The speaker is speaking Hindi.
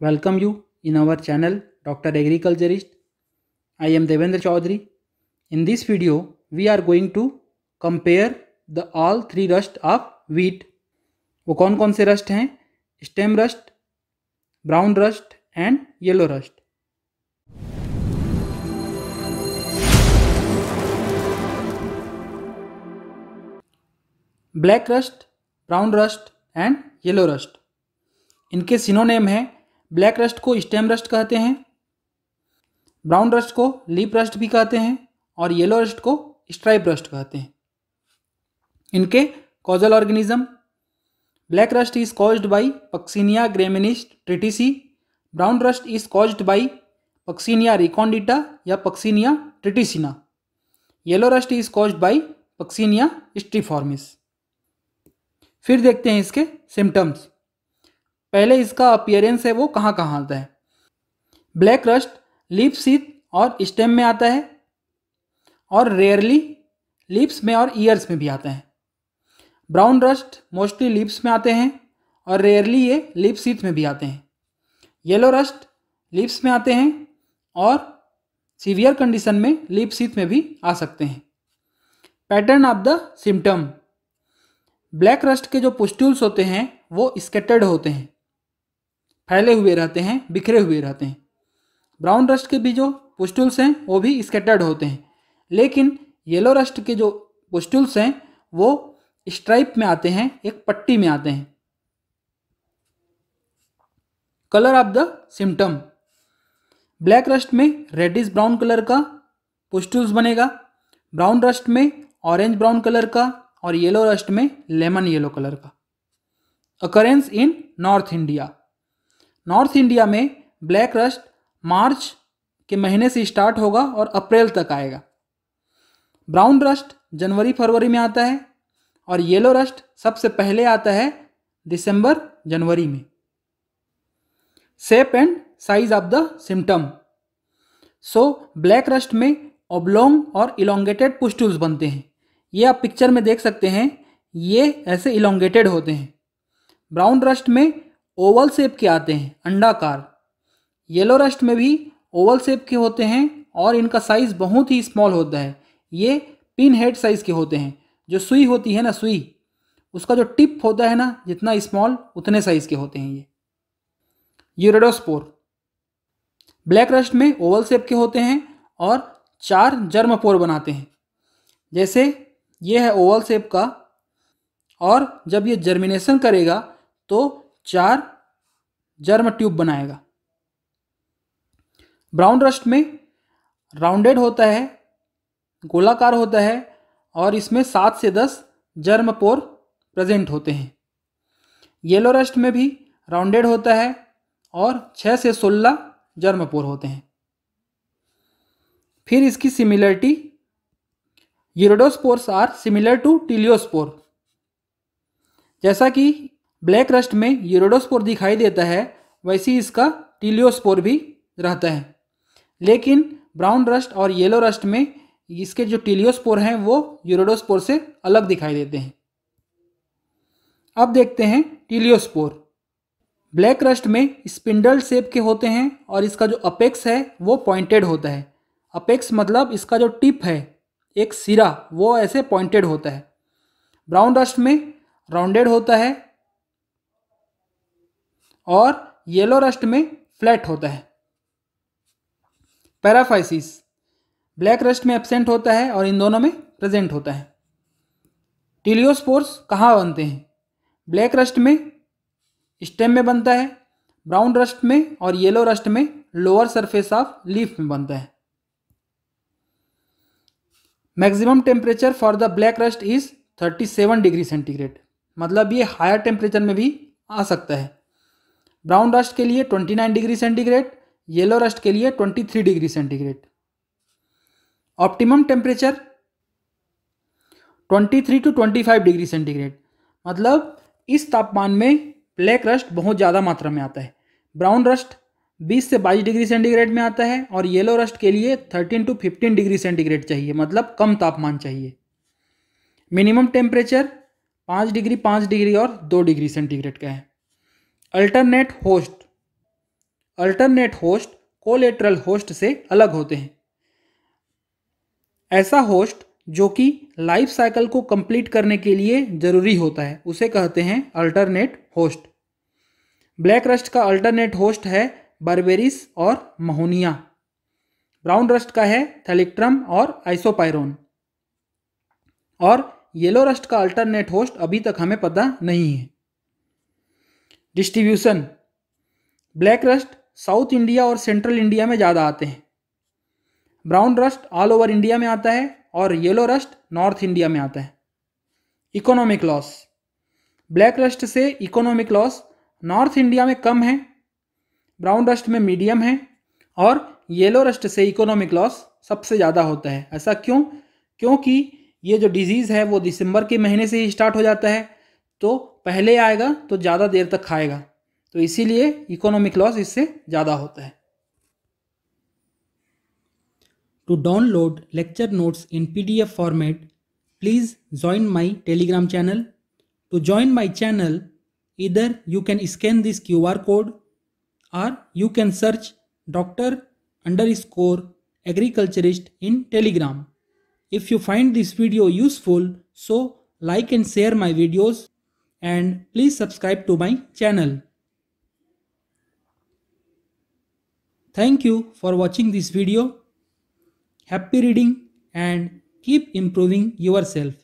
welcome you in our channel Dr. Agriculturist. I am Devendra Chaudhary. In this video, we are going to compare the all three rust of wheat. वो कौन कौन से रस्ट हैं stem rust brown rust and yellow rust black rust brown rust and yellow rust इनके सिनोनेम हैं ब्लैक रस्ट को स्टेम रस्ट कहते हैं ब्राउन रस्ट को लीप रस्ट भी कहते हैं और येलो रस्ट को स्ट्राइप रस्ट कहते हैं इनके causal organism black rust is caused by Puccinia graminis tritici brown rust is caused by Puccinia recondita या Puccinia triticina yellow rust is caused by Puccinia striiformis फिर देखते हैं इसके सिम्टम्स पहले इसका अपियरेंस है वो कहाँ कहाँ आता है ब्लैक रस्ट लीप सीथ और स्टेम में आता है और रेयरली लिप्स में और ईयर्स में भी आते हैं ब्राउन रस्ट मोस्टली लिप्स में आते हैं और रेयरली ये लीप सीथ में भी आते हैं येलो रस्ट लिप्स में आते हैं और सीवियर कंडीशन में लीप सीथ में भी आ सकते हैं pattern of the symptom black rust के जो पुस्टूल्स होते हैं वो स्केटर्ड होते हैं फैले हुए रहते हैं बिखरे हुए रहते हैं ब्राउन रस्ट के भी जो पुस्टुल्स हैं वो भी स्केटर्ड होते हैं लेकिन येलो रस्ट के जो पुस्टुल्स हैं वो स्ट्राइप में आते हैं एक पट्टी में आते हैं colour of the symptom black rust में रेडिस ब्राउन कलर का पुस्टुल्स बनेगा ब्राउन रस्ट में ऑरेंज ब्राउन कलर का और येलो रस्ट में लेमन येलो कलर का occurrence in North India North India में ब्लैक रस्ट मार्च के महीने से स्टार्ट होगा और अप्रैल तक आएगा ब्राउन रस्ट जनवरी फरवरी में आता है और येलो रस्ट सबसे पहले आता है दिसंबर जनवरी में shape and size of the symptom so black rust में ओब्लोंग और इलोंगेटेड पुस्टूल्स बनते हैं ये आप पिक्चर में देख सकते हैं ये ऐसे इलोंगेटेड होते हैं ब्राउन रस्ट में ओवल शेप के आते हैं अंडाकार येलो रस्ट में भी ओवल शेप के होते हैं और इनका साइज़ बहुत ही स्मॉल होता है ये पिन हेड साइज़ के होते हैं जो सुई होती है ना सुई उसका जो टिप होता है ना जितना स्मॉल उतने साइज़ के होते हैं ये यूरेडोस्पोर ब्लैक रस्ट में ओवल शेप के होते हैं और चार जर्म पोर बनाते हैं जैसे ये है ओवल शेप का और जब ये जर्मिनेशन करेगा तो चार जर्म ट्यूब बनाएगा ब्राउन रस्ट में राउंडेड होता है गोलाकार होता है और इसमें सात से दस जर्म पोर प्रेजेंट होते हैं येलो रस्ट में भी राउंडेड होता है और छः से सोलह जर्म पोर होते हैं फिर इसकी similarity urediospores are similar to teliospore जैसा कि ब्लैक रस्ट में यूरोडोस्पोर दिखाई देता है वैसे ही इसका टीलियोस्पोर भी रहता है लेकिन ब्राउन रस्ट और येलो रस्ट में इसके जो टीलियोस्पोर हैं वो यूरोडोस्पोर से अलग दिखाई देते हैं अब देखते हैं टीलियोस्पोर ब्लैक रस्ट में स्पिंडल शेप के होते हैं और इसका जो अपेक्स है वो पॉइंटेड होता है अपेक्स मतलब इसका जो टिप है एक सिरा वो ऐसे पॉइंटेड होता है ब्राउन रस्ट में राउंडेड होता है और येलो रस्ट में फ्लैट होता है पैराफाइसिस ब्लैक रस्ट में एब्सेंट होता है और इन दोनों में प्रेजेंट होता है टीलियोस्पोर्स कहाँ बनते हैं ब्लैक रस्ट में स्टेम में बनता है ब्राउन रस्ट में और येलो रस्ट में लोअर सरफेस ऑफ लीफ में बनता है maximum temperature for the black rust is 37 degree centigrade मतलब ये हायर टेम्परेचर में भी आ सकता है ब्राउन रस्ट के लिए 29 डिग्री सेंटीग्रेड येलो रस्ट के लिए 23 degree centigrade optimum temperature 23 to 25 degree centigrade मतलब इस तापमान में ब्लैक रस्ट बहुत ज़्यादा मात्रा में आता है ब्राउन रस्ट 20 से 22 डिग्री सेंटीग्रेड में आता है और येलो रस्ट के लिए 13 टू 15 डिग्री सेंटीग्रेड चाहिए मतलब कम तापमान चाहिए मिनिमम टेम्परेचर पाँच डिग्री पाँच डिग्री और दो डिग्री सेंटीग्रेड का है alternate host alternate host collateral host से अलग होते हैं ऐसा होस्ट जो कि लाइफ साइकिल को कंप्लीट करने के लिए ज़रूरी होता है उसे कहते हैं अल्टरनेट होस्ट ब्लैक रस्ट का अल्टरनेट होस्ट है बर्बेरिस और महोनिया ब्राउन रस्ट का है थेलिक्ट्रम और आइसोपायरोन और येलो रस्ट का अल्टरनेट होस्ट अभी तक हमें पता नहीं है distribution black rust South India और सेंट्रल इंडिया में ज़्यादा आते हैं brown rust all over India में आता है और येलो रस्ट नॉर्थ इंडिया में आता है इकोनॉमिक लॉस ब्लैक रस्ट से इकोनॉमिक लॉस नॉर्थ इंडिया में कम है ब्राउन रस्ट में मीडियम है और येलो रस्ट से इकोनॉमिक लॉस सबसे ज़्यादा होता है ऐसा क्यों क्योंकि ये जो डिजीज़ है वो दिसंबर के महीने से ही स्टार्ट हो जाता है तो पहले आएगा तो ज़्यादा देर तक खाएगा तो इसीलिए इकोनॉमिक लॉस इससे ज़्यादा होता है to download lecture notes in P D F format please join my Telegram channel to join my channel इधर you can scan this Q R code or you can search doctor underscore agriculturist in Telegram if you find this video useful so like and share my videos and please subscribe to my channel. Thank you for watching this video. Happy reading and keep improving yourself.